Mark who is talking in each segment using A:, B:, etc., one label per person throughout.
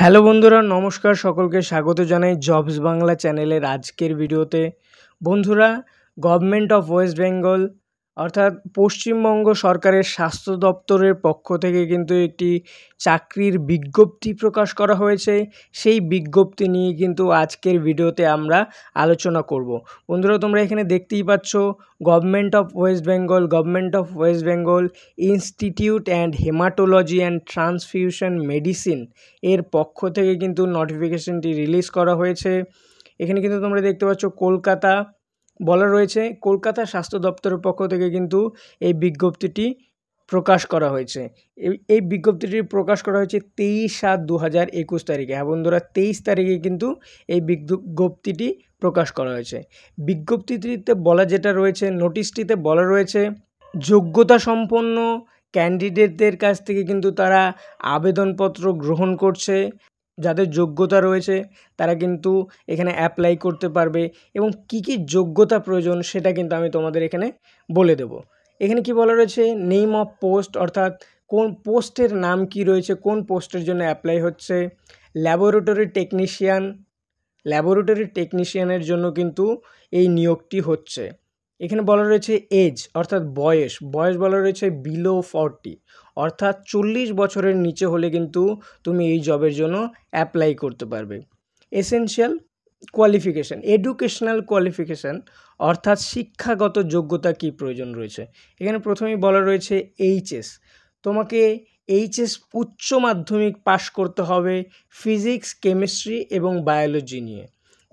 A: hello বন্ধুরা নমস্কার সকলকে স্বাগত জানাই জবস বাংলা চ্যানেলের আজকের ভিডিওতে বন্ধুরা গভর্নমেন্ট অফ ওয়েস্ট বেঙ্গল অর্থাৎ পশ্চিমবঙ্গ সরকারের স্বাস্থ্য দপ্তরের পক্ষ থেকে কিন্তু একটি চাকরির বিজ্ঞপ্তি প্রকাশ করা হয়েছে সেই বিজ্ঞপ্তি নিয়ে কিন্তু আজকের ভিডিওতে আমরা আলোচনা করব বন্ধুরা তোমরা এখানে দেখতেই পাচ্ছ government of West Bengal government of West Bengal institute and haematology and transfusion medicine এর পক্ষ থেকে কিন্তু নোটিফিকেশনটি রিলিজ করা হয়েছে এখানে কিন্তু তোমরা দেখতে পাচ্ছ কলকাতা বলা রয়েছে কলকাতা স্বাস্থ্য দপ্তরের পক্ষ থেকে কিন্তু এই বিজ্ঞপ্তিটি প্রকাশ করা হয়েছে এই বিজ্ঞপ্তিটি প্রকাশ করা হয়েছে তেইশ সাত দু হাজার একুশ তারিখে হ্যাঁ বন্ধুরা তেইশ তারিখে কিন্তু এই বিজ্ঞপ্তিটি প্রকাশ করা হয়েছে বিজ্ঞপ্তিটিতে বলা যেটা রয়েছে নোটিশটিতে বলা রয়েছে যোগ্যতা সম্পন্ন ক্যান্ডিডেটদের কাছ থেকে কিন্তু তারা আবেদনপত্র গ্রহণ করছে যাদের যোগ্যতা রয়েছে তারা কিন্তু এখানে অ্যাপ্লাই করতে পারবে এবং কি কি যোগ্যতা প্রয়োজন সেটা কিন্তু আমি তোমাদের এখানে বলে দেব এখানে কি বলা রয়েছে নেম অফ পোস্ট অর্থাৎ কোন পোস্টের নাম কি রয়েছে কোন পোস্টের জন্য অ্যাপ্লাই হচ্ছে ল্যাবরেটরি টেকনিশিয়ান ল্যাবরেটরি টেকনিশিয়ানের জন্য কিন্তু এই নিয়োগটি হচ্ছে এখানে বলা রয়েছে এজ অর্থাৎ বয়স বয়স বলা রয়েছে বিলো ফর্টি অর্থাৎ চল্লিশ বছরের নিচে হলে কিন্তু তুমি এই জবের জন্য অ্যাপ্লাই করতে পারবে এসেনশিয়াল কোয়ালিফিকেশান এডুকেশনাল কোয়ালিফিকেশান অর্থাৎ শিক্ষাগত যোগ্যতা কি প্রয়োজন রয়েছে এখানে প্রথমেই বলা রয়েছে এইচএস তোমাকে এইচএস উচ্চ মাধ্যমিক পাশ করতে হবে ফিজিক্স কেমিস্ট্রি এবং বায়োলজি নিয়ে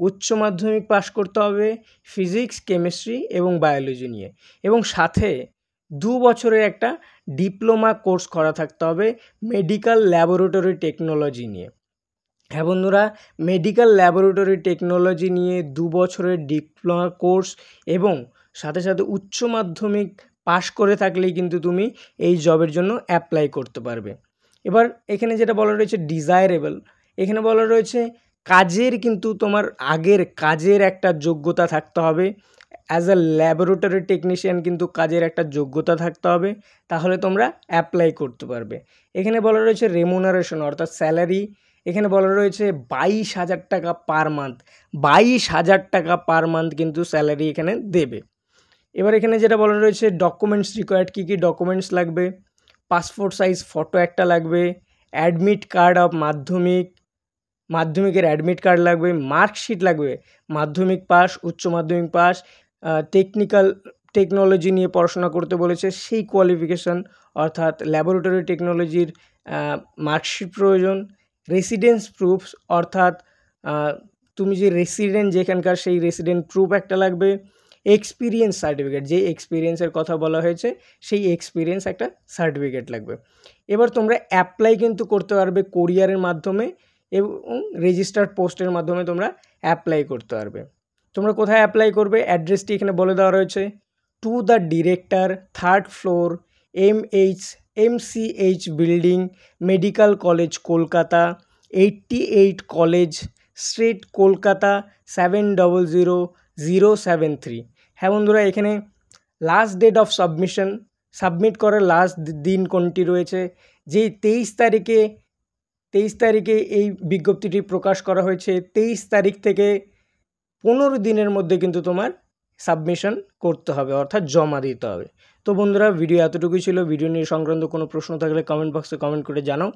A: উচ্চ মাধ্যমিক পাশ করতে হবে ফিজিক্স কেমিস্ট্রি এবং বায়োলজি নিয়ে এবং সাথে দু বছরের একটা ডিপ্লোমা কোর্স করা থাকতে হবে মেডিকেল ল্যাবরেটরি টেকনোলজি নিয়ে হ্যাঁ বন্ধুরা মেডিকেল ল্যাবরেটরি টেকনোলজি নিয়ে দু বছরের ডিপ্লোমা কোর্স এবং সাথে সাথে উচ্চ মাধ্যমিক পাশ করে থাকলেই কিন্তু তুমি এই জবের জন্য অ্যাপ্লাই করতে পারবে এবার এখানে যেটা বলা রয়েছে ডিজায়ারেবল এখানে বলা রয়েছে কাজের কিন্তু তোমার আগের কাজের একটা যোগ্যতা থাকতে হবে অ্যাজ আ ল্যাবরেটরি টেকনিশিয়ান কিন্তু কাজের একটা যোগ্যতা থাকতে হবে তাহলে তোমরা অ্যাপ্লাই করতে পারবে এখানে বলা রয়েছে রেমুনারেশন অর্থাৎ স্যালারি এখানে বলা রয়েছে বাইশ হাজার টাকা পার মান্থ বাইশ হাজার টাকা পার মান্থ কিন্তু স্যালারি এখানে দেবে এবার এখানে যেটা বলা রয়েছে ডকুমেন্টস রিকোয়ার্ড কী কী ডকুমেন্টস লাগবে পাসপোর্ট সাইজ ফটো একটা লাগবে অ্যাডমিট কার্ড অফ মাধ্যমিক মাধ্যমিকের অ্যাডমিট কার্ড লাগবে মার্কশিট লাগবে মাধ্যমিক পাস উচ্চ মাধ্যমিক পাস টেকনিক্যাল টেকনোলজি নিয়ে পড়াশোনা করতে বলেছে সেই কোয়ালিফিকেশান অর্থাৎ ল্যাবরেটরি টেকনোলজির মার্কশিট প্রয়োজন রেসিডেন্স প্রুফস অর্থাৎ তুমি যে রেসিডেন্ট যেখানকার সেই রেসিডেন্ট প্রুফ একটা লাগবে এক্সপিরিয়েন্স সার্টিফিকেট যে এক্সপিরিয়েন্সের কথা বলা হয়েছে সেই এক্সপিরিয়েন্স একটা সার্টিফিকেট লাগবে এবার তোমরা অ্যাপ্লাই কিন্তু করতে পারবে কোরিয়ারের মাধ্যমে এবং রেজিস্টার্ড পোস্টের মাধ্যমে তোমরা অ্যাপ্লাই করতে পারবে তোমরা কোথায় অ্যাপ্লাই করবে অ্যাড্রেসটি এখানে বলে দেওয়া রয়েছে to the director third floor M H M C H building medical college Kolkata eighty eight college street Kolkata seven double zero zero seven three হ্যাঁ বন্ধুরা এখানে last date of submission submit করার লাস্ট দিন কোনটি রয়েছে যে তেইশ তারিখে তেইশ তারিখে এই বিজ্ঞপ্তিটি প্রকাশ করা হয়েছে তেইশ তারিখ থেকে পনেরো দিনের মধ্যে কিন্তু তোমার সাবমিশন করতে হবে অর্থাৎ জমা দিতে হবে তো বন্ধুরা ভিডিও এতটুকুই ছিল ভিডিও নিয়ে সংক্রান্ত কোনো প্রশ্ন থাকলে কমেন্ট বক্সে কমেন্ট করে জানাও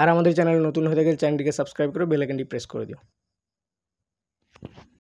A: আর আমাদের চ্যানেল নতুন হয়ে থাকলে চ্যানেলটিকে সাবস্ক্রাইব করে বেলাইকনটি প্রেস করে দিও